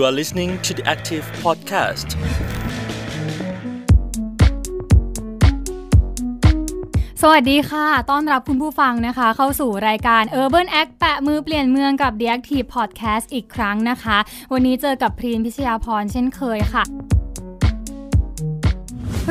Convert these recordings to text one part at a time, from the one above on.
You are listening to the Active Podcast. สวัสดีค่ะ ต้อนรับคุณผู้ฟังนะคะ เข้าสู่รายการ Urban Act แปะมือเปลี่ยนเมืองกับ The Active Podcast อีกครั้งนะคะ วันนี้เจอกับพรีนพิชยาพรเช่นเคยค่ะ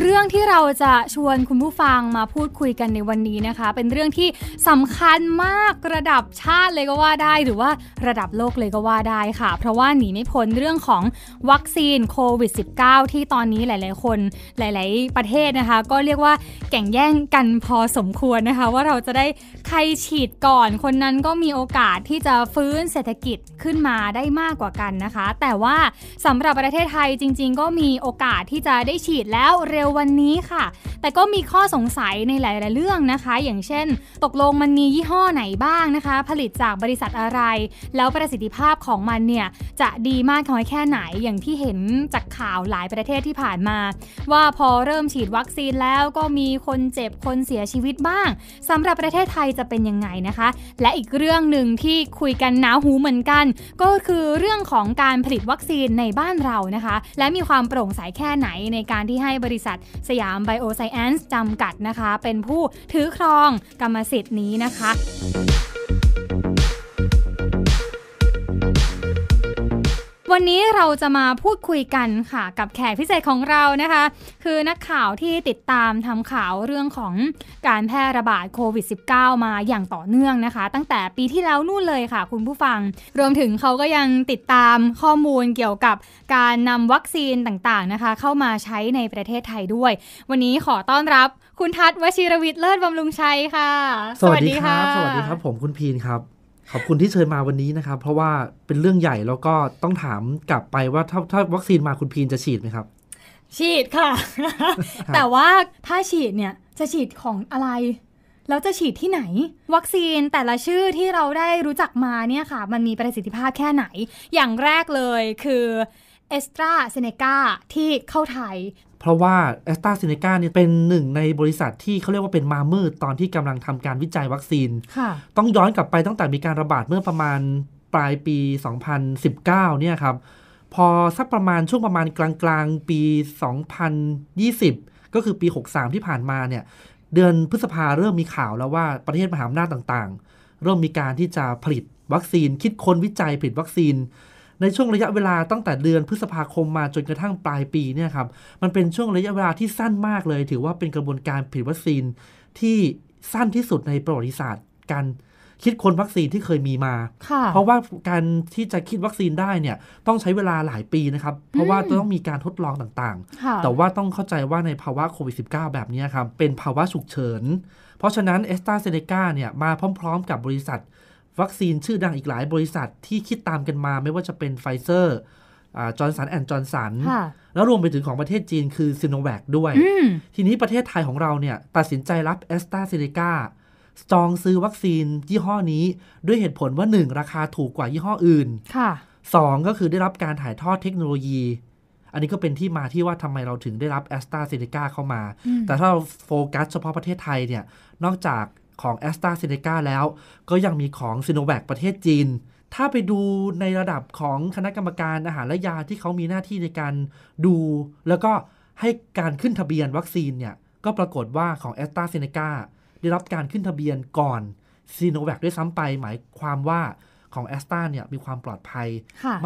เรื่องที่เราจะชวนคุณผู้ฟังมาพูดคุยกันในวันนี้นะคะ เป็นเรื่องที่สำคัญมากระดับชาติเลยก็ว่าได้ หรือว่าระดับโลกเลยก็ว่าได้ค่ะเพราะว่าหนีไม่พ้นเรื่องของวัคซีนโควิด -19 ที่ตอนนี้หลาย ๆ คนหลาย ๆ ประเทศนะคะ ก็เรียกว่าแข่งแย่งกันพอสมควรนะคะ ว่าเราจะได้ใครฉีดก่อนคนนั้นก็มีโอกาสที่จะฟื้นเศรษฐกิจขึ้นมาได้มากกว่ากันนะคะ แต่ว่าสำหรับประเทศไทยจริง ๆ ก็มีโอกาสที่จะได้ฉีดแล้วเร็วลวันนี้ค่ะ แต่ก็มีข้อสงสัยในหลาย ๆเรื่องนะคะ อย่างเช่น ตกลงมันมียี่ห้อไหนบ้างนะคะ ผลิตจากบริษัทอะไร แล้วประสิทธิภาพของมันเนี่ย จะดีมากน้อยแค่ไหน อย่างที่เห็นจากข่าวหลายประเทศที่ผ่านมา ว่าพอเริ่มฉีดวัคซีนแล้วก็มีคนเจ็บคนเสียชีวิตบ้าง สำหรับประเทศไทยจะเป็นยังไงนะคะ และอีกเรื่องหนึ่งที่คุยกันหนาหูเหมือนกัน ก็คือเรื่องของการผลิตวัคซีนในบ้านเรานะคะ และมีความโปร่งใสแค่ไหนในการที่ให้บริษัทษัทสยามไบโอไซแอนซ์จำกัดนะคะเป็นผู้ถือครองกรรมสิทธิ์นี้นะคะวันนี้เราจะมาพูดคุยกันค่ะกับแขกพิเศษของเรานะคะ คือนักข่าวที่ติดตามทำข่าวเรื่องของการแพร่ระบาดโควิด -19 มาอย่างต่อเนื่องนะคะ ตั้งแต่ปีที่แล้วนู่นเลยค่ะคุณผู้ฟัง รวมถึงเขาก็ยังติดตามข้อมูลเกี่ยวกับการนำวัคซีนต่างๆนะคะ เข้ามาใช้ในประเทศไทยด้วย วันนี้ขอต้อนรับคุณทัศวชิรวิทย์เลิศบำรุงชัยค่ะ สวัสดีครับสวัสดีครับ ผมคุณพีนครับขอบคุณที่เชิญมาวันนี้นะครับ เพราะว่าเป็นเรื่องใหญ่แล้วก็ต้องถามกลับไปว่าถ้าถ้าวัคซีนมาคุณพีนจะฉีดไหมครับ ฉีดค่ะ แต่ว่าถ้าฉีดเนี่ยจะฉีดของอะไร แล้วจะฉีดที่ไหน วัคซีนแต่ละชื่อที่เราได้รู้จักมาเนี่ยค่ะ มันมีประสิทธิภาพแค่ไหนอย่างแรกเลย คือเอสตราเซเนกาที่เข้าไทยเพราะว่าเอสตราเซเนกาเนี่ยเป็นหนึ่งในบริษัทที่เขาเรียกว่าเป็นมามืด ตอนที่กำลังทำการวิจัยวัคซีนค่ะ ต้องย้อนกลับไปตั้งแต่มีการระบาดเมื่อประมาณปลายปี 2019เนี่ยครับพอสักประมาณช่วงประมาณกลางกลางปี 2020 ก็คือปี 63 ที่ผ่านมาเนี่ยเดือนพฤษภาเริ่มมีข่าวแล้วว่าประเทศมหาอำนาจต่างๆ เริ่มมีการที่จะผลิตวัคซีน คิดค้นวิจัยผลิตวัคซีนในช่วงระยะเวลาตั้งแต่เดือนพฤษภาคมมาจนกระทั่งปลายปีเนี่ยครับมันเป็นช่วงระยะเวลาที่สั้นมากเลย ถือว่าเป็นกระบวนการผลิตวัคซีนที่สั้นที่สุดในประวัติศาสตร์การคิดคนวัคซีนที่เคยมีมา เพราะว่าการที่จะคิดวัคซีนได้เนี่ยต้องใช้เวลาหลายปีนะครับเพราะว่าต้องมีการทดลองต่างๆ แต่ว่าต้องเข้าใจว่าในภาวะโควิด -19 แบบนี้ครับเป็นภาวะฉุกเฉินเพราะฉะนั้นเอสตาเซเนกาเนี่ยมาพร้อมๆ กับบริษัทวัคซีนชื่อดังอีกหลายบริษัทที่คิดตามกันมาไม่ว่าจะเป็นไฟเซอร์จอร์นสันแอนด์จอร์นสันแล้วรวมไปถึงของประเทศจีนคือซิโนแวคด้วย ทีนี้ประเทศไทยของเราเนี่ย ตัดสินใจรับแอสตราเซเนกาจองซื้อวัคซีนยี่ห้อนี้ ด้วยเหตุผลว่า 1 ราคาถูกกว่ายี่ห้ออื่นค่ะ 2 ก็คือได้รับการถ่ายทอดเทคโนโลยี อันนี้ก็เป็นที่มาที่ว่าทำไมเราถึงได้รับแอสตราเซเนกาเข้ามา แต่ถ้าเราโฟกัสเฉพาะประเทศไทยเนี่ยนอกจากของแอสตราเซเนกาแล้ว ก็ยังมีของซิโนแวคประเทศจีน ถ้าไปดูในระดับของคณะกรรมการอาหารและยาที่เขามีหน้าที่ในการดู แล้วก็ให้การขึ้นทะเบียนวัคซีนเนี่ย ก็ปรากฏว่าของแอสตราเซเนกาได้รับการขึ้นทะเบียนก่อนซีโนแวคด้วยซ้ำไป หมายความว่าของแอสตราเนี่ยมีความปลอดภัย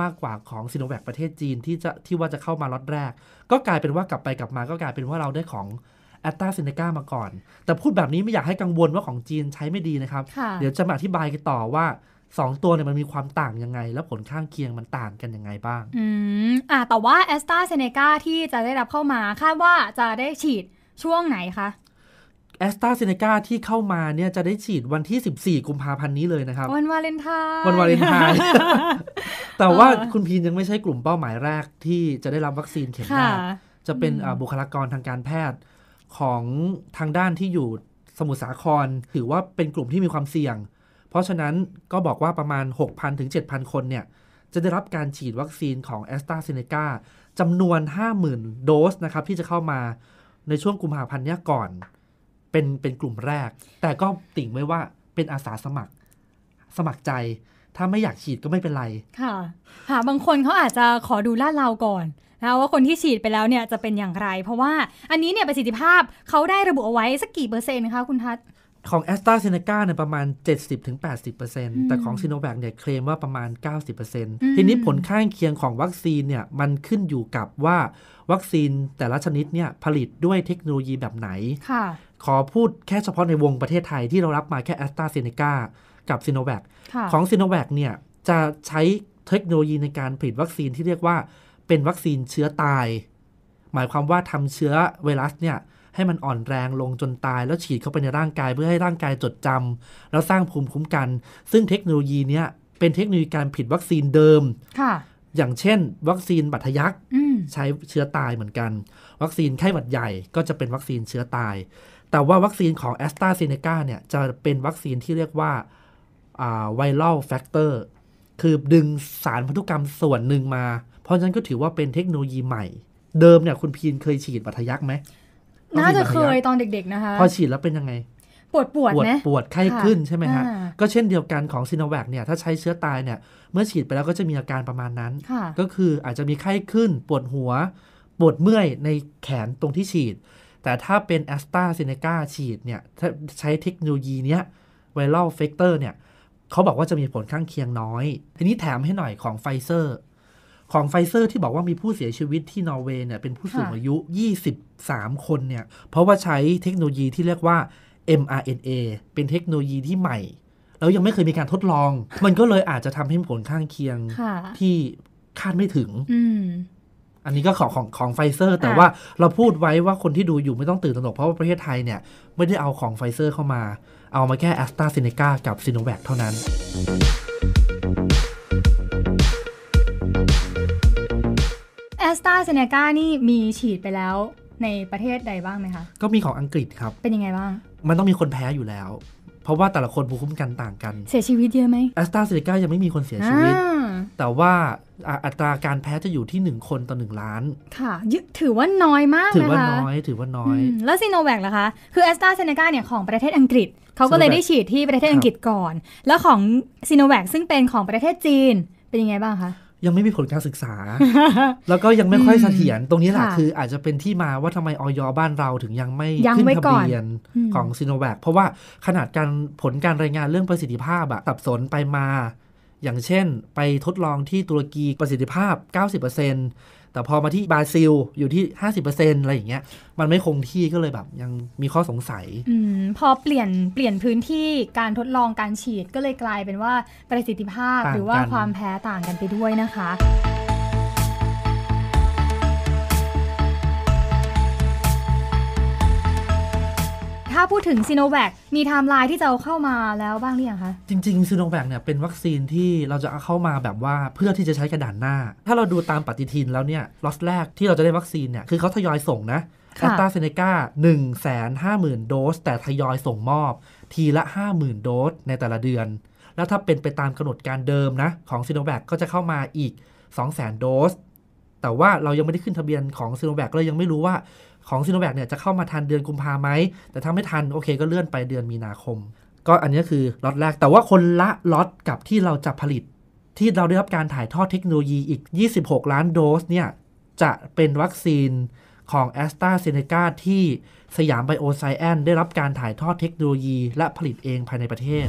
มากกว่าของซีโนแวคประเทศจีนที่จะที่ว่าจะเข้ามาล็อตแรก ก็กลายเป็นว่ากลับไปกลับมา ก็กลายเป็นว่าเราได้ของแอตตาเซเนกามาก่อน แต่พูดแบบนี้ไม่อยากให้กังวลว่าของจีนใช้ไม่ดีนะครับ เดี๋ยวจะมาอธิบายกันต่อว่าสองตัวเนี่ยมันมีความต่างยังไง แล้วผลข้างเคียงมันต่างกันยังไงบ้าง อืมอ่าแต่ว่าแอสตราเซเนกาที่จะได้รับเข้ามาคาดว่าจะได้ฉีดช่วงไหนคะแอสตราเซเนกาที่เข้ามาเนี่ยจะได้ฉีดวันที่ 14กุมภาพันธ์นี้เลยนะครับ วันวาเลนไทน์ วันวาเลนไทน์ แต่ว่าคุณพีนยังไม่ใช่กลุ่มเป้าหมายแรกที่จะได้รับวัคซีนเข็มแรก จะเป็นบุคลากรทางการแพทย์ของทางด้านที่อยู่สมุทรสาคร ถือว่าเป็นกลุ่มที่มีความเสี่ยง เพราะฉะนั้นก็บอกว่าประมาณ 6,000 ถึง 7,000 คนเนี่ย จะได้รับการฉีดวัคซีนของ a s t r a z เซ e c a จำนวน 50,000 โดส นะครับที่จะเข้ามาในช่วงกุมภาพันธ์นี้ก่อน เป็นเป็นกลุ่มแรก แต่ก็ติ่งไว้ว่าเป็นอาสาสมัคร สมัครใจถ้าไม่อยากฉีดก็ไม่เป็นไรค่ะค่ะบางคนเขาอาจจะขอดูลาดเราก่อนนะว่าคนที่ฉีดไปแล้วเนี่ยจะเป็นอย่างไร เพราะว่าอันนี้เนี่ยประสิทธิภาพเขาได้ระบุเอาไว้สักกี่เปอร์เซ็นต์คะคุณทัศของแอสตราเซเนกาเนี่ยประมาณ 70-80%แต่ของซีโนแวคเนี่ยเคลมว่าประมาณ 90%ทีนี้ผลข้างเคียงของวัคซีนเนี่ยมันขึ้นอยู่กับว่าวัคซีนแต่ละชนิดเนี่ยผลิตด้วยเทคโนโลยีแบบไหน ขอพูดแค่เฉพาะในวงประเทศไทยที่เรารับมาแค่แอสตราเซเนกากับซีโนแวคของซีโนแวคเนี่ยจะใช้เทคโนโลยีในการผลิตวัคซีนที่เรียกว่าเป็นวัคซีนเชื้อตาย หมายความว่าทำเชื้อไวรัสเนี่ยให้มันอ่อนแรงลงจนตาย แล้วฉีดเข้าไปในร่างกายเพื่อให้ร่างกายจดจำ แล้วสร้างภูมิคุ้มกัน ซึ่งเทคโนโลยีเนี้ยเป็นเทคโนโลยีการผิดวัคซีนเดิมค่ะ อย่างเช่น วัคซีนบัตทยักษ์ใช้เชื้อตายเหมือนกัน วัคซีนไข้หวัดใหญ่ก็จะเป็นวัคซีนเชื้อตาย แต่ว่าวัคซีนของแอสตราเซเนกาเนี่ยจะเป็นวัคซีนที่เรียกว่าไวรัลแฟกเตอร์ คือดึงสารพันธุกรรมส่วนหนึ่งมาเพราะฉะนั้นก็ถือว่าเป็นเทคโนโลยีใหม่ เดิมเนี่ยคุณพีนเคยฉีดบัตยักไหม น่าจะเคยตอนเด็ก ๆ นะคะ พอฉีดแล้วเป็นยังไง ปวดปวดปวดปวดไข้ขึ้นใช่ไหมฮะ ก็เช่นเดียวกันของซีโนแวคเนี่ย ถ้าใช้เชื้อตายเนี่ย เมื่อฉีดไปแล้วก็จะมีอาการประมาณนั้น ก็คืออาจจะมีไข้ขึ้นปวดหัวปวดเมื่อยในแขนตรงที่ฉีด แต่ถ้าเป็นแอสตราเซเนกาฉีดเนี่ยใช้เทคโนโลยีเนี้ยไวรัลเฟกเตอร์เนี่ยเขาบอกว่าจะมีผลข้างเคียงน้อย ทีนี้แถมให้หน่อยของไฟเซอร์ของไฟเซอร์ที่บอกว่ามีผู้เสียชีวิตที่นอร์เวย์เนี่ยเป็นผู้สูงอายุ 23 คนเนี่ย เพราะว่าใช้เทคโนโลยีที่เรียกว่า mRNA เป็นเทคโนโลยีที่ใหม่ แล้วยังไม่เคยมีการทดลอง มันก็เลยอาจจะทำให้ผลข้างเคียงที่คาดไม่ถึงอันนี้ก็ของของของไฟเซอร์ แต่ว่าเราพูดไว้ว่าคนที่ดูอยู่ไม่ต้องตื่นตระหนกเพราะว่าประเทศไทยเนี่ย ไม่ได้เอาของไฟเซอร์ เข้ามา เอามาแค่แอสตราเซเนกากับซิโนแวคเท่านั้นแอสตราเซเนกานี่มีฉีดไปแล้วในประเทศใดบ้างไหมคะ ก็มีของอังกฤษครับ เป็นยังไงบ้าง มันต้องมีคนแพ้อยู่แล้ว เพราะว่าแต่ละคนภูมิคุ้มกันต่างกันเสียชีวิตเยอะไหมแอสตราเซเนกายังไม่มีคนเสียชีวิต แต่ว่าอัตราการแพ้จะอยู่ที่ 1 คนต่อ 1 ล้าน ค่ะ ถือว่าน้อยมากถือว่าน้อยถือว่าน้อย แล้วซีโนแวคล่ะคะคือแอสตราเซเนกาเนี่ยของประเทศอังกฤษเขาก็เลยได้ฉีดที่ประเทศอังกฤษก่อน แล้วของซีโนแวคซึ่งเป็นของประเทศจีนเป็นยังไงบ้างคะยังไม่มีผลการศึกษา แล้วก็ยังไม่ค่อยเสถียร ตรงนี้แหละคืออาจจะเป็นที่มาว่าทำไมออยบ้านเราถึงยังไม่ขึ้นทะเบียน ของซีโนแวค เพราะว่าขนาดการผลการรายงานเรื่องประสิทธิภาพอะสับสนไปมา อย่างเช่น ไปทดลองที่ตุรกีประสิทธิภาพ 90%แต่พอมาที่บราซิลอยู่ที่ 50%อะไรอย่างเงี้ยมันไม่คงที่ก็เลยแบบยังมีข้อสงสัยอพอเปลี่ยนเปลี่ยนพื้นที่การทดลองการฉีดก็เลยกลายเป็นว่าประสิทธิภาพหรือว่าความแพ้ต่างกันไปด้วยนะคะถ้าพูดถึงซีโนแวคมีไทม์ไลน์ที่จะเอาเข้ามาแล้วบ้างหรือยังคะจริงๆซีโนแวคเนี่ย เป็นวัคซีนที่เราจะเอาเข้ามาแบบว่าเพื่อที่จะใช้กระดานหน้า ถ้าเราดูตามปฏิทินแล้วเนี่ยล็อตแรกที่เราจะได้วัคซีนเนี่ย คือเขาทยอยส่งนะแอสตราเซเนกา1 5 0 0 0 โดส แต่ทยอยส่งมอบ ทีละ 50,000 โดสในแต่ละเดือน แล้วถ้าเป็นไปตามกำหนดการเดิมนะของซีโนแวคก็จะเข้ามาอีก2 0 0 0 0 0โดสแต่ว่าเรายังไม่ได้ขึ้นทะเบียนของซีโนแวคเรายังไม่รู้ว่าของซีโนแวคเนี่ยจะเข้ามาทันเดือนกุมภาไหม แต่ถ้าไม่ทันโอเคก็เลื่อนไปเดือนมีนาคม ก็อันนี้คือล็อตแรกแต่ว่าคนละล็อตกับที่เราจะผลิต ที่เราได้รับการถ่ายทอดเทคโนโลยีอีก 26 ล้านโดสเนี่ย จะเป็นวัคซีนของแอสตราเซเนกาที่สยามไบโอไซแอนได้รับการถ่ายทอดเทคโนโลยีและผลิตเองภายในประเทศ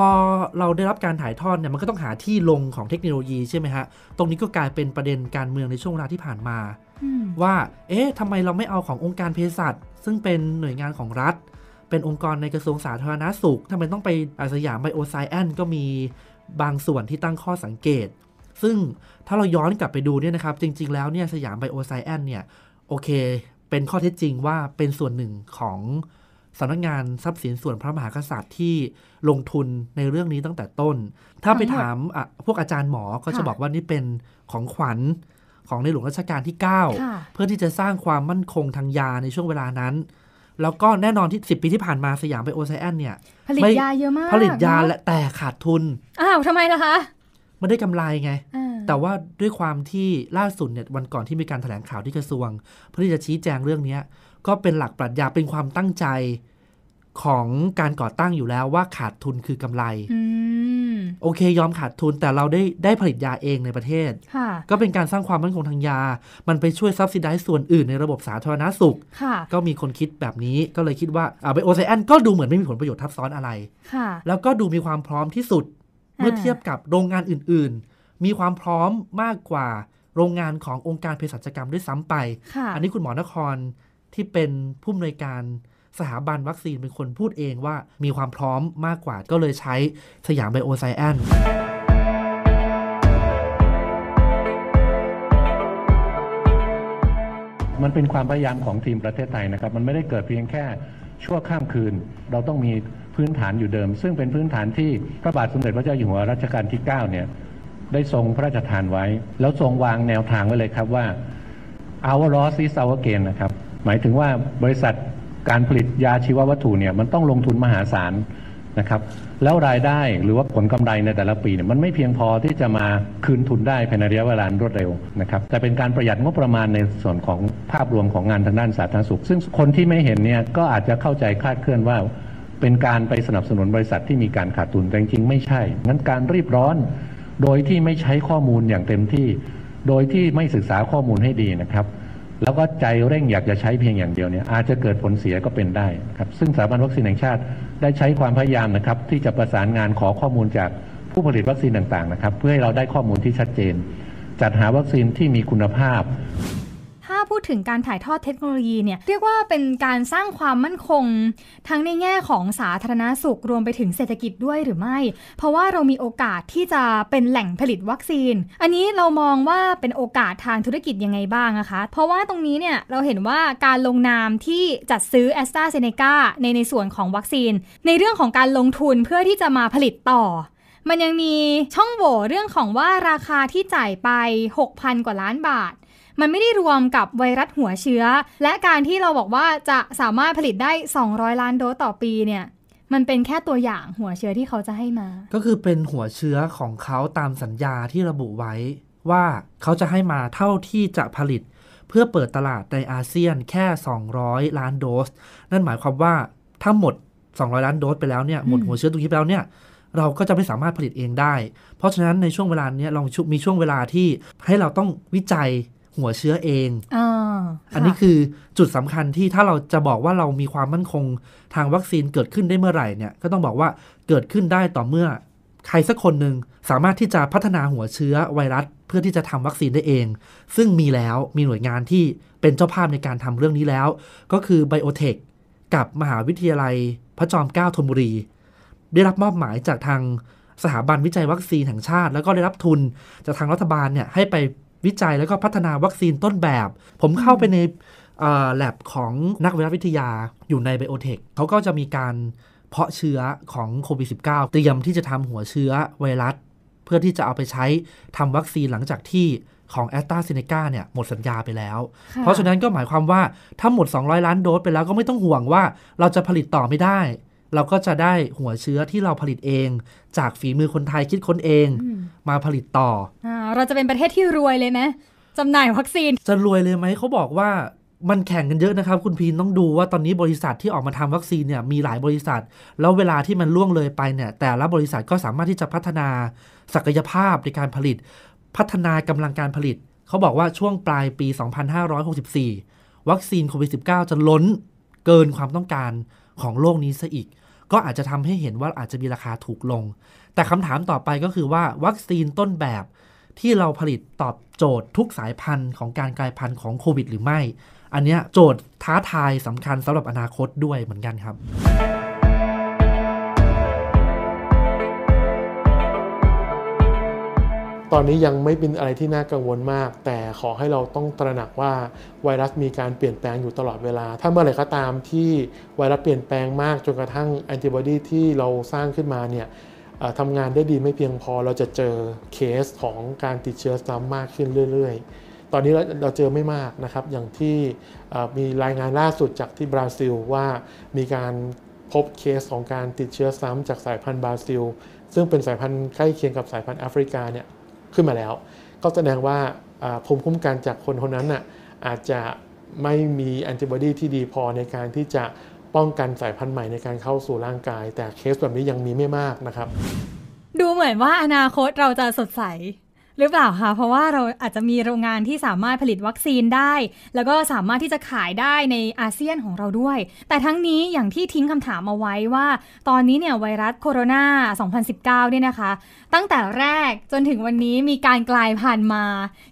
พอเราได้รับการถ่ายทอดเนี่ยมันก็ต้องหาที่ลงของเทคโนโลยีใช่ไหมฮะ ตรงนี้ก็กลายเป็นประเด็นการเมืองในช่วงเวลาที่ผ่านมา ว่า เอ๊ะทำไมเราไม่เอาขององค์การเภสัชซึ่งเป็นหน่วยงานของรัฐ เป็นองค์กรในกระทรวงสาธารณาสุขทำไมต้องไปอาสยามไบโอไซแอนก็มีบางส่วนที่ตั้งข้อสังเกต ซึ่งถ้าเราย้อนกลับไปดูเนี่ยนะครับจริง ๆ แล้วเนี่ยสยามไบโอไซแอนเนี่ยโอเค เป็นข้อเท็จจริงว่าเป็นส่วนหนึ่งของสำนักงานทรัพย์สินส่วนพระมหากษัตริย์ที่ลงทุนในเรื่องนี้ตั้งแต่ต้น ถ้าไปถามพวกอาจารย์หมอก็จะบอกว่านี่เป็นของขวัญของในหลวงรัชกาลที่ 9 เพื่อที่จะสร้างความมั่นคงทางยาในช่วงเวลานั้น แล้วก็แน่นอนที่ 10 ปีที่ผ่านมาสยามไปโอไซแอนเนี่ย ผลิตยาเยอะมาก ผลิตยาและแต่ขาดทุน อ้าวทำไมล่ะคะ ไม่ได้กำไรไง แต่ว่าด้วยความที่ล่าสุดเนี่ยวันก่อนที่มีการถแถลงข่าวที่กระทรวง เพื่อที่จะชี้แจงเรื่องนี้ก็เป็นหลักปรัชญาเป็นความตั้งใจของการก่อตั้งอยู่แล้วว่าขาดทุนคือกำไร โอเคยอมขาดทุนแต่เราได้ได้ผลิตยาเองในประเทศ ก็เป็นการสร้างความมั่นคงทางยา มันไปช่วยซับซิได้ส่วนอื่นในระบบสาธารณสุขก็มีคนคิดแบบนี้ก็เลยคิดว่าอ่าไบโอเซนก็ดูเหมือนไม่มีผลประโยชน์ทับซ้อนอะไรแล้วก็ดูมีความพร้อมที่สุด เมื่อเทียบกับโรงงานอื่นๆ มีความพร้อมมากกว่า โรงงานขององค์การเภสัชกรรมด้วยซ้ำไปอันนี้คุณหมอนครที่เป็นผู้อำนวยการสถาบันวัคซีน เป็นคนพูดเองว่ามีความพร้อมมากกว่าก็เลยใช้สยามไบโอไซแอน มันเป็นความพยายามของทีมประเทศไทยนะครับ มันไม่ได้เกิดเพียงแค่ชั่วข้ามคืน เราต้องมีพื้นฐานอยู่เดิม ซึ่งเป็นพื้นฐานที่ พระบาทสมเด็จพระเจ้าอยู่หัวรัชกาลที่ 9 เนี่ยได้ทรงพระราชทานไว้ แล้วทรงวางแนวทางไว้เลยครับว่า our loss is our gain นะครับหมายถึงว่าบริษัทการผลิตยาชีววัตถุเนี่ยมันต้องลงทุนมหาศาลนะครับ แล้วรายได้หรือว่าผลกำไรในแต่ละปีเนี่ยมันไม่เพียงพอที่จะมาคืนทุนได้ภายในระยะเวลารวดเร็วนะครับ แต่เป็นการประหยัดงบประมาณในส่วนของภาพรวมของงานทางด้านสาธารณสุข ซึ่งคนที่ไม่เห็นเนี่ยก็อาจจะเข้าใจคลาดเคลื่อนว่า เป็นการไปสนับสนุนบริษัทที่มีการขาดทุนแต่จริงไม่ใช่งั้นการรีบร้อนโดยที่ไม่ใช้ข้อมูลอย่างเต็มที่ โดยที่ไม่ศึกษาข้อมูลให้ดีนะครับแล้วก็ใจเร่งอยากจะใช้เพียงอย่างเดียวเนี่ยอาจจะเกิดผลเสียก็เป็นได้ ครับ ซึ่งสถาบันวัคซีนแห่งชาติ ได้ใช้ความพยายามนะครับ ที่จะประสานงานขอข้อมูลจากผู้ผลิตวัคซีนต่าง ๆ นะครับ เพื่อให้เราได้ข้อมูลที่ชัดเจน จัดหาวัคซีนที่มีคุณภาพพูดถึงการถ่ายทอดเทคโนโลยีเนี่ยเรียกว่าเป็นการสร้างความมั่นคง ทั้งในแง่ของสาธารณสุข รวมไปถึงเศรษฐกิจด้วยหรือไม่ เพราะว่าเรามีโอกาสที่จะเป็นแหล่งผลิตวัคซีน อันนี้เรามองว่าเป็นโอกาสทางธุรกิจยังไงบ้างนะคะ เพราะว่าตรงนี้เนี่ยเราเห็นว่าการลงนามที่จัดซื้อแอสตราเซเนกาในในส่วนของวัคซีน ในเรื่องของการลงทุนเพื่อที่จะมาผลิตต่อ มันยังมีช่องโหว่เรื่องของว่าราคาที่จ่ายไป6,000กว่าล้านบาทมันไม่ได้รวมกับไวรัสหัวเชื้อ และการที่เราบอกว่าจะสามารถผลิตได้ 200 ล้านโดสต่อปีเนี่ยมันเป็นแค่ตัวอย่างหัวเชื้อที่เขาจะให้มา ก็คือเป็นหัวเชื้อของเขาตามสัญญาที่ระบุไว้ ว่าเขาจะให้มาเท่าที่จะผลิต เพื่อเปิดตลาดในอาเซียนแค่ 200 ล้านโดส นั่นหมายความว่าถ้าหมด200ล้านโดสไปแล้วเนี่ยหมดหัวเชื้อตรงนี้ไปแล้วเนี่ยเราก็จะไม่สามารถผลิตเองได้ เพราะฉะนั้นในช่วงเวลาเนี้ยเรามีช่วงเวลาที่ให้เราต้องวิจัยหัวเชื้อเองออันนี้คือจุดสำคัญที่ถ้าเราจะบอกว่าเรามีความมั่นคงทางวัคซีนเกิดขึ้นได้เมื่อไหร่เนี่ย ก็ต้องบอกว่าเกิดขึ้นได้ต่อเมื่อ ใครสักคนหนึ่งสามารถที่จะพัฒนาหัวเชื้อไวรัสเพื่อที่จะทำวัคซีนได้เอง ซึ่งมีแล้วมีหน่วยงานที่เป็นเจ้าภาพในการทำเรื่องนี้แล้ว ก็คือไบโอเทคกับมหาวิทยาลัย พระจอมเกล้าธนบุรี ได้รับมอบหมายจากทางสถาบันวิจัยวัคซีนแห่งชาติแล้วก็ได้รับทุนจากทางรัฐบาลเนี่ยให้ไปวิจัย แล้วก็พัฒนาวัคซีนต้นแบบ ผมเข้าไปในแลบของนักวิทยา อยู่ในไบโอเทคเขาก็จะมีการเพาะเชื้อของโควิด -19 เตรียมที่จะทำหัวเชื้อไวรัส เพื่อที่จะเอาไปใช้ทำวัคซีนหลังจากที่ของแอสตราเซเนกาเนี่ยหมดสัญญาไปแล้ว เพราะฉะนั้นก็หมายความว่าถ้าหมด 200 ล้านโดสไปแล้วก็ไม่ต้องห่วงว่าเราจะผลิตต่อไม่ได้เราก็จะได้หัวเชื้อที่เราผลิตเอง จากฝีมือคนไทยคิดค้นเองมาผลิตต่ออเราจะเป็นประเทศที่รวยเลยไหมจำหน่ายวัคซีนจะรวยเลยไหมเขาบอกว่ามันแข่งกันเยอะนะครับ คุณพีนต้องดูว่าตอนนี้บริษัทที่ออกมาทำวัคซีนเนี่ยมีหลายบริษัท แล้วเวลาที่มันล่วงเลยไปเนี่ย แต่ละบริษัทก็สามารถที่จะพัฒนาศักยภาพในการผลิต พัฒนากำลังการผลิตเขาบอกว่าช่วงปลายปี2564วัคซีนโควิด -19 จะล้นเกินความต้องการของโลกนี้ซะอีกก็อาจจะทำให้เห็นว่าอาจจะมีราคาถูกลง แต่คำถามต่อไปก็คือว่าวัคซีนต้นแบบที่เราผลิตตอบโจทย์ทุกสายพันธุ์ของการกลายพันธุ์ของโควิดหรือไม่ อันนี้โจทย์ท้าทายสำคัญสำหรับอนาคตด้วยเหมือนกันครับตอนนี้ยังไม่เป็นอะไรที่น่ากังวลมาก แต่ขอให้เราต้องตระหนักว่าไวรัสมีการเปลี่ยนแปลงอยู่ตลอดเวลา ถ้าเมื่อไหร่ก็ตามที่ไวรัสเปลี่ยนแปลงมาก จนกระทั่งแอนติบอดีที่เราสร้างขึ้นมาเนี่ยทำงานได้ดีไม่เพียงพอเราจะเจอเคสของการติดเชื้อซ้ำมากขึ้นเรื่อยๆ ตอนนี้เราเราเจอไม่มากนะครับ อย่างที่มีรายงานล่าสุดจากที่บราซิล ว่ามีการพบเคสของการติดเชื้อซ้ำจากสายพันธุ์บราซิล ซึ่งเป็นสายพันธุ์ใกล้เคียงกับสายพันธุ์แอฟริกาเนี่ยขึ้นมาแล้ว ก็แสดงว่าภูมิคุ้มกันจากคนคนนั้นน่ะอาจจะไม่มีแอนติบอดีที่ดีพอในการที่จะป้องกันสายพันธุ์ใหม่ในการเข้าสู่ร่างกาย แต่เคสแบบนี้ยังมีไม่มากนะครับ ดูเหมือนว่าอนาคตเราจะสดใสหรือเปล่าคะเพราะว่าเราอาจจะมีโรงงานที่สามารถผลิตวัคซีนได้ แล้วก็สามารถที่จะขายได้ในอาเซียนของเราด้วย แต่ทั้งนี้อย่างที่ทิ้งคำถามเอาไว้ว่า ตอนนี้เนี่ยไวรัสโคโรนา2019เนี่ยนะคะ ตั้งแต่แรกจนถึงวันนี้มีการกลายพันธุ์มา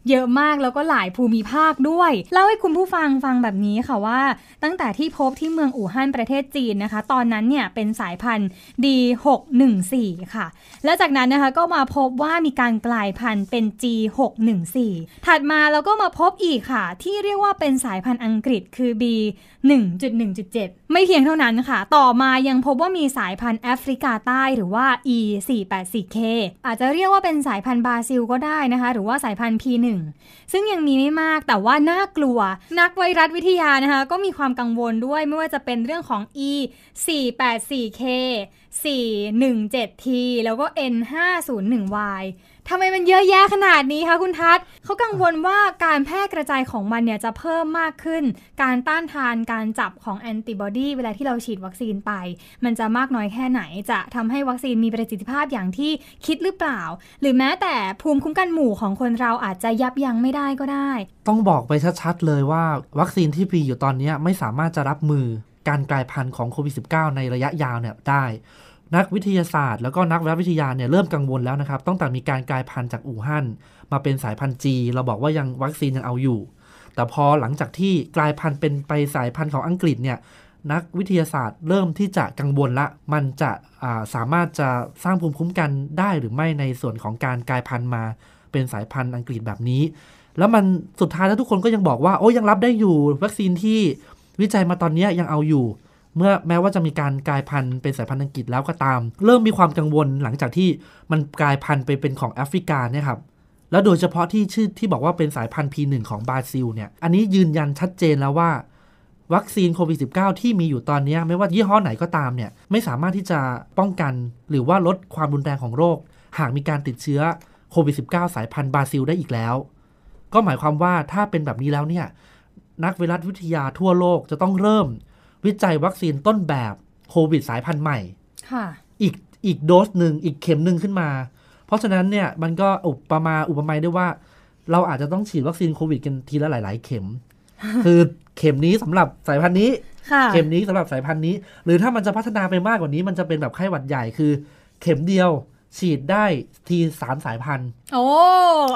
เยอะมากแล้วก็หลายภูมิภาคด้วย เล่าให้คุณผู้ฟังฟังแบบนี้ค่ะว่า ตั้งแต่ที่พบที่เมืองอู่ฮั่นประเทศจีนนะคะ ตอนนั้นเนี่ยเป็นสายพันธุ์ D614 ค่ะ แล้วจากนั้นนะคะก็มาพบว่ามีการกลายพันธุ์เป็น G614 ถัดมาเราก็มาพบอีกค่ะ ที่เรียกว่าเป็นสายพันธุ์อังกฤษคือ B1.1.7 ไม่เพียงเท่านั้นค่ะ ต่อมายังพบว่ามีสายพันธุ์แอฟริกาใต้หรือว่า E484K อาจจะเรียกว่าเป็นสายพันธุ์บราซิลก็ได้นะคะ หรือว่าสายพันธุ์ P1 ซึ่งยังมีไม่มากแต่ว่าน่ากลัว นักไวรัสวิทยานะคะ ก็มีความกังวลด้วยไม่ว่าจะเป็นเรื่องของ E484K 417T แล้วก็ N501Y ทำไมมันเยอะแยะขนาดนี้คะคุณทัศเขากังวลว่าการแพร่กระจายของมันเนี่ยจะเพิ่มมากขึ้น การต้านทานการจับของแอนติบอดีเวลาที่เราฉีดวัคซีนไป มันจะมากน้อยแค่ไหน จะทำให้วัคซีนมีประสิทธิภาพอย่างที่คิดหรือเปล่า หรือแม้แต่ภูมิคุ้มกันหมู่ของคนเราอาจจะยับยั้งไม่ได้ก็ได้ ต้องบอกไปชัดๆเลยว่าวัคซีนที่มีอยู่ตอนนี้ไม่สามารถจะรับมือการกลายพันธุ์ของโควิด -19 ในระยะยาวเนี่ยได้นักวิทยาศาสตร์แล้วก็นักวิทยาเนี่ยเริ่มกังวลแล้วนะครับตั้งแต่มีการกลายพันธุ์จากอู่ฮั่นมาเป็นสายพันธุ์จีเราบอกว่ายังวัคซีนยังเอาอยู่ แต่พอหลังจากที่กลายพันธุ์เป็นไปสายพันธุ์ของอังกฤษเนี่ยนักวิทยาศาสตร์เริ่มที่จะกังวลละ มันจะาสามารถจะสร้างภูมิคุ้มกันได้หรือไม่ในส่วนของการกลายพันธุ์มา เป็นสายพันธุ์อังกฤษแบบนี้ แล้วมันสุดท้ายแล้วทุกคนก็ยังบอกว่าโอ้ยังรับได้อยู่วัคซีนที่วิจัยมาตอนนี้ยังเอาอยู่เมื่อแม้ว่าจะมีการกลายพันธุ์เป็นสายพันธุ์อังกฤษแล้วก็ตาม เริ่มมีความกังวลหลังจากที่มันกลายพันธุ์ไปเป็นของแอฟริกาเนี่ยครับ แล้วโดยเฉพาะที่ชื่อที่บอกว่าเป็นสายพันธุ์ P1 ของบราซิลเนี่ย อันนี้ยืนยันชัดเจนแล้วว่า วัคซีนโควิด -19 ที่มีอยู่ตอนนี้ ไม่ว่ายี่ห้อไหนก็ตามเนี่ยไม่สามารถที่จะป้องกัน หรือว่าลดความรุนแรงของโรคหากมีการติดเชื้อโควิด -19 สายพันธุ์บราซิล ได้อีกแล้ว ก็หมายความว่าถ้าเป็นแบบนี้แล้วเนี่ยนักไวรัสวิทยาทั่วโลกจะต้องเริ่มวิจัยวัคซีนต้นแบบโควิดสายพันธุ์ใหม่ อีกอีกโดสหนึ่งอีกเข็มหนึ่งขึ้นมา เพราะฉะนั้นเนี่ยมันก็อุปมาอุปไมยได้ว่า เราอาจจะต้องฉีดวัคซีนโควิดกันทีละหลายๆเข็ม คือเข็มนี้สำหรับสายพันธุ์นี้เข็มนี้สำหรับสายพันธุ์นี้ หรือถ้ามันจะพัฒนาไปมากกว่านี้ มันจะเป็นแบบไข้หวัดใหญ่คือ เข็มเดียว ฉีดได้ทีสามสายพันธุ์โอ้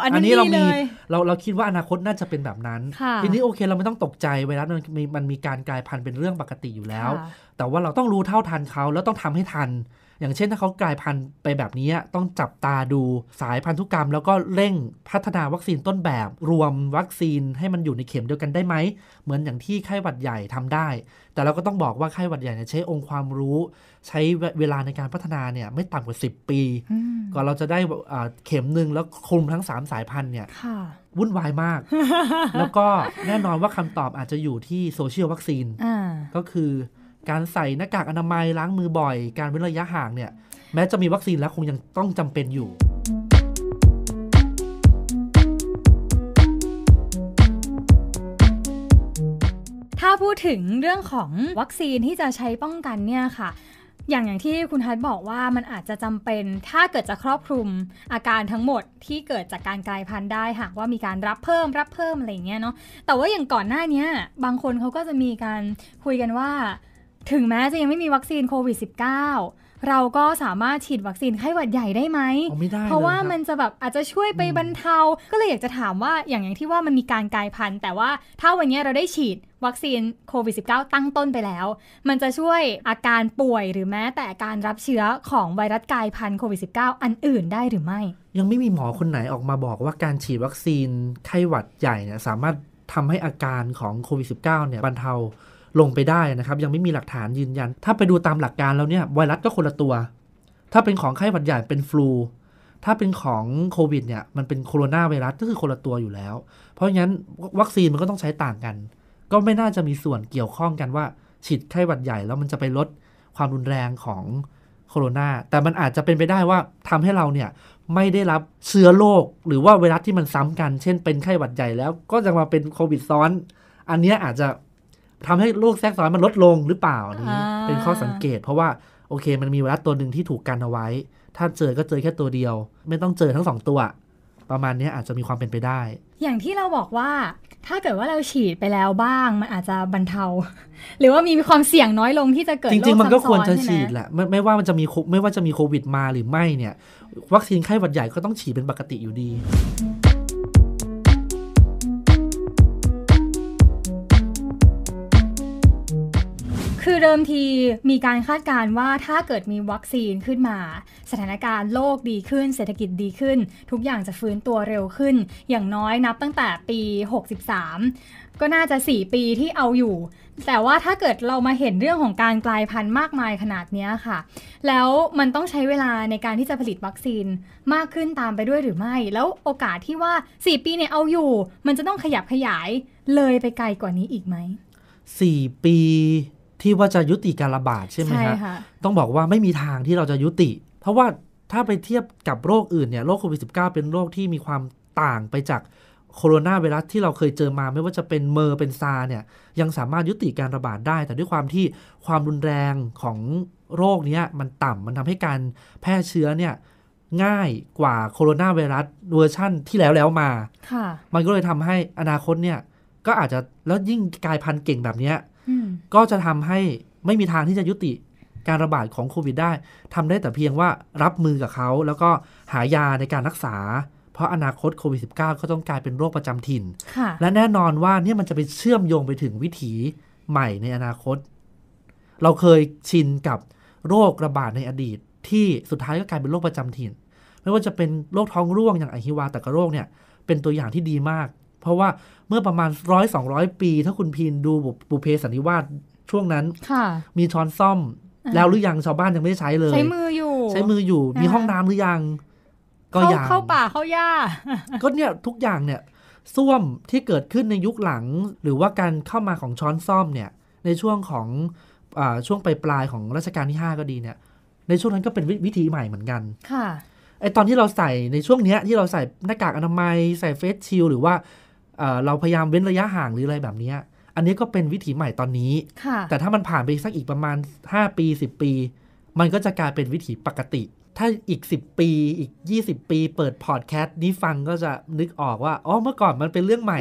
อันนี้ เรามีเราเราคิดว่าอนาคตน่าจะเป็นแบบนั้น ทีนี้โอเคเราไม่ต้องตกใจไวรัสมันมีมันมีการกลายพันธุ์เป็นเรื่องปกติอยู่แล้ว แต่ว่าเราต้องรู้เท่าทันเขาแล้วต้องทำให้ทัน อย่างเช่นถ้าเขากลายพันธุ์ไปแบบนี้ต้องจับตาดูสายพันธุกรรม แล้วก็เร่งพัฒนาวัคซีนต้นแบบรวมวัคซีนให้มันอยู่ในเข็มเดียวกันได้ไหม เหมือนอย่างที่ไข้หวัดใหญ่ทำได้ แต่เราก็ต้องบอกว่าไข้หวัดใหญ่ใช้องค์ความรู้ ใช้เวลาในการพัฒนาเนี่ยไม่ต่ำกว่า10 ปีก่อนเราจะได้เข็มหนึ่งแล้วแล้วคลุมทั้งสามสายพันธุ์เนี่ยวุ่นวายมาก แล้วก็แน่นอนว่าคำตอบอาจจะอยู่ที่โซเชียลวัคซีนก็คือการใส่หน้ากากอนามัยล้างมือบ่อย การเว้นระยะห่างเนี่ย แม้จะมีวัคซีนแล้วคงยังต้องจำเป็นอยู่ ถ้าพูดถึงเรื่องของวัคซีนที่จะใช้ป้องกันเนี่ยค่ะอย่างอย่างที่คุณฮัทบอกว่ามันอาจจะจำเป็นถ้าเกิดจะครอบคลุมอาการทั้งหมดที่เกิดจากการกลายพันธุ์ได้หากว่ามีการรับเพิ่มรับเพิ่มอะไรเงี้ยเนาะแต่ว่าอย่างก่อนหน้านี้บางคนเขาก็จะมีการคุยกันว่าถึงแม้จะยังไม่มีวัคซีนโควิด -19 เราก็สามารถฉีดวัคซีนไข้หวัดใหญ่ได้ไหมไม่ได้เพราะว่ามันจะแบบ อาจจะช่วยไปบรรเทา ก็เลยอยากจะถามว่า อย่างอย่างที่ว่ามันมีการกลายพันธุ์แต่ว่าถ้าวันนี้เราได้ฉีดวัคซีนโควิด -19 ตั้งต้นไปแล้ว มันจะช่วยอาการป่วยหรือแม้แต่การรับเชื้อของไวรัสกลายพันธุ์โควิด -19 อันอื่นได้หรือไม่ ยังไม่มีหมอคนไหนออกมาบอกว่าการฉีดวัคซีนไข้หวัดใหญ่เนี่ยสามารถทำให้อาการของโควิด -19 เนี่ยบรรเทาลงไปได้นะครับ ยังไม่มีหลักฐานยืนยัน ถ้าไปดูตามหลักการแล้วเนี่ย ไวรัสก็คนละตัว ถ้าเป็นของไข้หวัดใหญ่เป็นฟลูถ้าเป็นของโควิดเนี่ย มันเป็นโคโรนาไวรัสก็คือคนละตัวอยู่แล้ว เพราะงั้นวัคซีนมันก็ต้องใช้ต่างกัน ก็ไม่น่าจะมีส่วนเกี่ยวข้องกันว่าฉีดไข้หวัดใหญ่แล้วมันจะไปลดความรุนแรงของโคโรนาแต่มันอาจจะเป็นไปได้ว่าทำให้เราเนี่ยไม่ได้รับเชื้อโรคหรือว่าไวรัสที่มันซ้ำกันเช่นเป็นไข้หวัดใหญ่แล้วก็จะมาเป็นโควิดซ้อนอันนี้อาจจะทำให้โรคแทรกซ้อนมันลดลงหรือเปล่านี้เป็นข้อสังเกตเพราะว่าโอเคมันมีไวรัสตัวหนึ่งที่ถูกกันเอาไว้ถ้าเจอก็เจอแค่ตัวเดียว ไม่ต้องเจอทั้งสองตัว ประมาณนี้อาจจะมีความเป็นไปได้ อย่างที่เราบอกว่า ถ้าเกิดว่าเราฉีดไปแล้วบ้างมันอาจจะบรรเทาหรือว่ามีความเสี่ยงน้อยลงที่จะเกิดจริง ๆ มันก็ควรจะฉีดแหละไม่ไม่ว่ามันจะมีไม่ว่าจะมีโควิดมาหรือไม่เนี่ย วัคซีนไข้หวัดใหญ่ก็ต้องฉีดเป็นปกติอยู่ดีคือเดิมทีมีการคาดการณ์ว่าถ้าเกิดมีวัคซีนขึ้นมา สถานการณ์โลกดีขึ้นเศรษฐกิจดีขึ้น ทุกอย่างจะฟื้นตัวเร็วขึ้น อย่างน้อยนับตั้งแต่ปี 63 ก็น่าจะ 4 ปีที่เอาอยู่ แต่ว่าถ้าเกิดเรามาเห็นเรื่องของการกลายพันธุ์มากมายขนาดนี้ค่ะ แล้วมันต้องใช้เวลาในการที่จะผลิตวัคซีนมากขึ้นตามไปด้วยหรือไม่ แล้วโอกาสที่ว่า 4 ปีเนี่ยเอาอยู่ มันจะต้องขยับขยายเลยไปไกลกว่านี้อีกไหม4ปีที่ว่าจะยุติการระบาดใช่ไหมฮะต้องบอกว่าไม่มีทางที่เราจะยุติ เพราะว่าถ้าไปเทียบกับโรคอื่นเนี่ยโรคโควิดสิเป็นโรคที่มีความต่างไปจากโคโรนาไวรัสที่เราเคยเจอมาไม่ว่าจะเป็นเมอร์เป็นซาเนี่ยยังสามารถยุติการระบาดได้ แต่ด้วยความที่ความรุนแรงของโรคนี้มันต่ำมันทำให้การแพร่เชื้อเนี่ยง่ายกว่าโคโรนาไวรัสเวอร์ชั่นที่แล้วแล้วมามันก็เลยทำให้อนาคตเนี่ยก็อาจจะแล้วยิ่งกลายพันธุ์เก่งแบบนี้ก็จะทำให้ไม่มีทางที่จะยุติการระบาดของโควิดได้ ทำได้แต่เพียงว่ารับมือกับเขาแล้วก็หายาในการรักษาเพราะอนาคตโควิด -19 ก็ต้องกลายเป็นโรคประจำถิ่น และแน่นอนว่าเนี่ยมันจะไปเชื่อมโยงไปถึงวิถีใหม่ในอนาคต เราเคยชินกับโรคระบาดในอดีต ที่สุดท้ายก็กลายเป็นโรคประจำถิ่น ไม่ว่าจะเป็นโรคท้องร่วงอย่างอหิวาตกโรคเนี่ยเป็นตัวอย่างที่ดีมาก เพราะว่าเมื่อประมาณร้อยสองร้อยปี ถ้าคุณพีนดูบุเพสันนิวาสช่วงนั้นมีช้อนซ่อมแล้วหรือยังชาวบ้านยังไม่ได้ใช้เลยใช้มืออยู่ใช้มืออยู่มีห้องน้ำหรือยัง ก็ยังเข้าป่าเข้าหญ้าก็เนี่ยทุกอย่างเนี่ยส้วมที่เกิดขึ้นในยุคหลังหรือว่าการเข้ามาของช้อนซ่อมเนี่ย ในช่วงของอช่วงปลายปลายของรัชกาลที่5ก็ดีเนี่ยในช่วงนั้นก็เป็นวิธีใหม่เหมือนกัน ค่ะไอตอนที่เราใส่ในช่วงเนี้ย ที่เราใส่หน้ากากอนามัยใส่เฟสชิลหรือว่าเราพยายามเว้นระยะห่างหรืออะไรแบบนี้ อันนี้ก็เป็นวิถีใหม่ตอนนี้แต่ถ้ามันผ่านไปสักอีกประมาณ 5 ปี 10 ปี มันก็จะกลายเป็นวิถีปกติ ถ้าอีก10 ปี อีก20 ปี เปิดพอดแคสต์นี้ฟังก็จะนึกออกว่า อ๋อ เมื่อก่อนมันเป็นเรื่องใหม่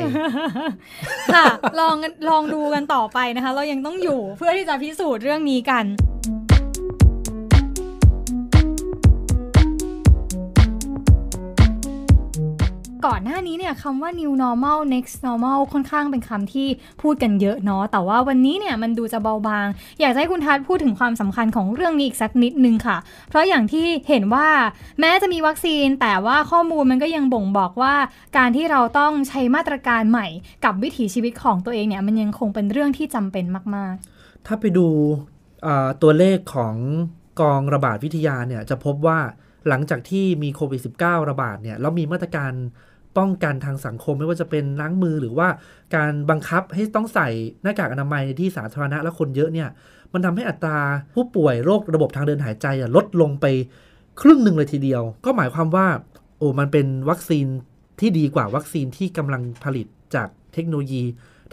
ค่ะ ลองลองดูกันต่อไปนะคะ เรายังต้องอยู่เพื่อที่จะพิสูจน์เรื่องนี้กันก่อนหน้านี้เนี่ยคำว่า new normal next normal ค่อนข้างเป็นคำที่พูดกันเยอะเนาะ แต่ว่าวันนี้เนี่ยมันดูจะเบาบาง อยากให้คุณทัศพูดถึงความสำคัญของเรื่องนี้อีกสักนิดนึงค่ะ เพราะอย่างที่เห็นว่าแม้จะมีวัคซีน แต่ว่าข้อมูลมันก็ยังบ่งบอกว่าการที่เราต้องใช้มาตรการใหม่กับวิถีชีวิตของตัวเองเนี่ยมันยังคงเป็นเรื่องที่จำเป็นมาก ๆถ้าไปดูตัวเลขของกองระบาดวิทยาเนี่ยจะพบว่าหลังจากที่มีโควิด -19 ระบาดเนี่ยแล้วมีมาตรการป้องกันทางสังคมไม่ว่าจะเป็นล้างมือหรือว่าการบังคับให้ต้องใส่หน้ากากอนามัยในที่สาธารณะและคนเยอะเนี่ยมันทำให้อัตราผู้ป่วยโรคระบบทางเดินหายใจลดลงไปครึ่งหนึ่งเลยทีเดียว ก็หมายความว่า โอ้มันเป็นวัคซีนที่ดีกว่าวัคซีนที่กำลังผลิตจากเทคโนโลยี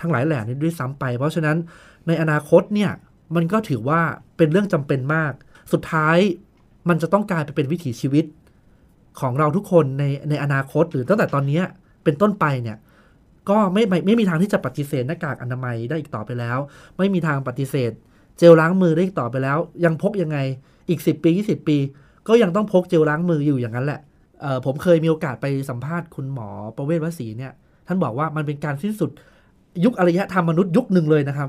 ทั้งหลายแหล่นี้ด้วยซ้ำไป เพราะฉะนั้นในอนาคตเนี่ยมันก็ถือว่าเป็นเรื่องจำเป็นมาก สุดท้ายมันจะต้องกลายไปเป็นวิถีชีวิตของเราทุกคนในในอนาคตหรือตั้งแต่ตอนนี้เป็นต้นไปเนี่ย ก็ไม่ไม่ไม่มีทางที่จะปฏิเสธหน้ากากอนามัยได้อีกต่อไปแล้ว ไม่มีทางปฏิเสธ เจลล้างมือได้อีกต่อไปแล้ว ยังพกยังไงอีก 10 ปี20ปี ก็ยังต้องพกเจลล้างมืออยู่อย่างนั้นแหละเออผมเคยมีโอกาสไปสัมภาษณ์คุณหมอประเวศวสีเนี่ย ท่านบอกว่ามันเป็นการสิ้นสุดยุคอารยธรรมมนุษย์ยุคหนึ่งเลยนะครับ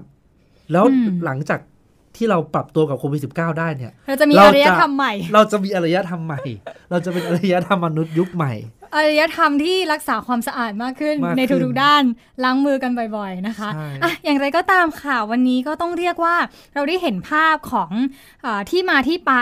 แล้วหลังจากที่เราปรับตัวกับโควิดสิบเก้าได้เนี่ย เราจะมีอารยธรรมใหม่ เราจะมีอารยธรรมใหม่ เราจะเป็นอารยธรรมมนุษย์ยุคใหม่อารยธรรมที่รักษาความสะอาดมากขึ้น ในทุกๆด้านล้างมือกันบ่อยๆ นะคะอ่ะอย่างไรก็ตามค่ะ วันนี้ก็ต้องเรียกว่าเราได้เห็นภาพของอที่มาที่ไป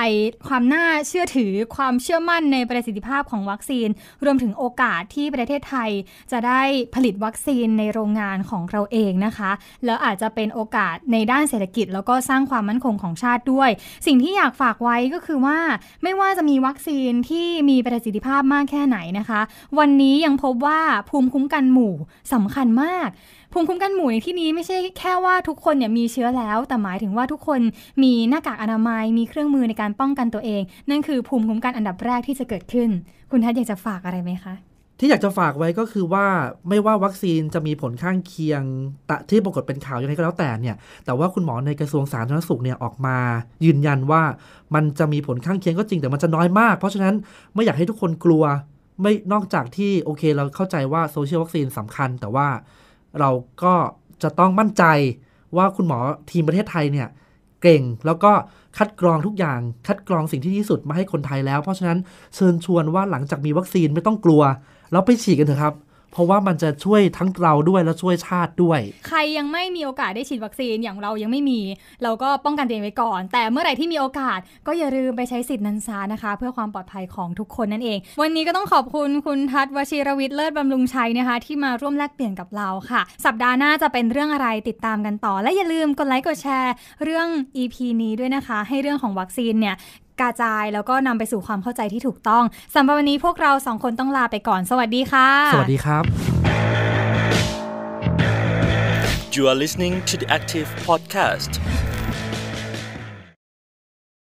ความน่าเชื่อถือความเชื่อมั่นในประสิทธิภาพของวัคซีน รวมถึงโอกาสที่ประเทศไทยจะได้ผลิตวัคซีนในโรงงานของเราเองนะคะ แล้วอาจจะเป็นโอกาสในด้านเศรษฐกิจ แล้วก็สร้างความมั่นคงของชาติด้วย สิ่งที่อยากฝากไว้ก็คือว่าไม่ว่าจะมีวัคซีนที่มีประสิทธิภาพมากแค่ไหนนะคะวันนี้ยังพบว่าภูมิคุ้มกันหมู่สำคัญมาก ภูมิคุ้มกันหมู่ในที่นี้ไม่ใช่แค่ว่าทุกคนเนี่ยมีเชื้อแล้ว แต่หมายถึงว่าทุกคนมีหน้ากาก อนามายัยมีเครื่องมือในการป้องกันตัวเอง นั่นคือภูมิคุ้มกันอันดับแรกที่จะเกิดขึ้น คุณทัศอยากจะฝากอะไรไหมคะ ที่อยากจะฝากไว้ก็คือว่าไม่ว่าวัคซีนจะมีผลข้างเคียงตที่ปรากฏเป็นข่าวยังไงก็แล้วแต่เนี่ย แต่ว่าคุณหมอในกระทรวงสาธารณสุขเนี่ยออกมา ยืนยันว่ามันจะมีผลข้างเคียงก็จริงแต่มันจะน้อยมาก เพราะฉะนั้นไม่อยากให้ทุกคนกลัวไม่นอกจากที่โอเคเราเข้าใจว่าโซเชียลวัคซีนสำคัญ แต่ว่าเราก็จะต้องมั่นใจว่าคุณหมอทีมประเทศไทยเนี่ยเก่งแล้วก็คัดกรองทุกอย่างคัดกรองสิ่งที่ดีที่สุดมาให้คนไทยแล้วเพราะฉะนั้นเชิญชวนว่าหลังจากมีวัคซีนไม่ต้องกลัว เราไปฉีดกันเถอะครับเพราะว่ามันจะช่วยทั้งเราด้วยและช่วยชาติด้วย ใครยังไม่มีโอกาสได้ฉีดวัคซีนอย่างเรายังไม่มี เราก็ป้องกันตัวเองไว้ก่อน แต่เมื่อไหร่ที่มีโอกาสก็อย่าลืมไปใช้สิทธิ์นันซานะคะ เพื่อความปลอดภัยของทุกคนนั่นเอง วันนี้ก็ต้องขอบคุณคุณทัศวชิรวิทย์เลิศบำรุงชัยนะคะ ที่มาร่วมแลกเปลี่ยนกับเราค่ะ สัปดาห์หน้าจะเป็นเรื่องอะไรติดตามกันต่อ และอย่าลืมกดไลค์กดแชร์เรื่อง EP นี้ด้วยนะคะให้เรื่องของวัคซีนเนี่ยกระจายแล้วก็นำไปสู่ความเข้าใจที่ถูกต้องสำหรับวันนี้พวกเราสองคนต้องลาไปก่อนสวัสดีค่ะสวัสดีครับ You are listening to the Active Podcast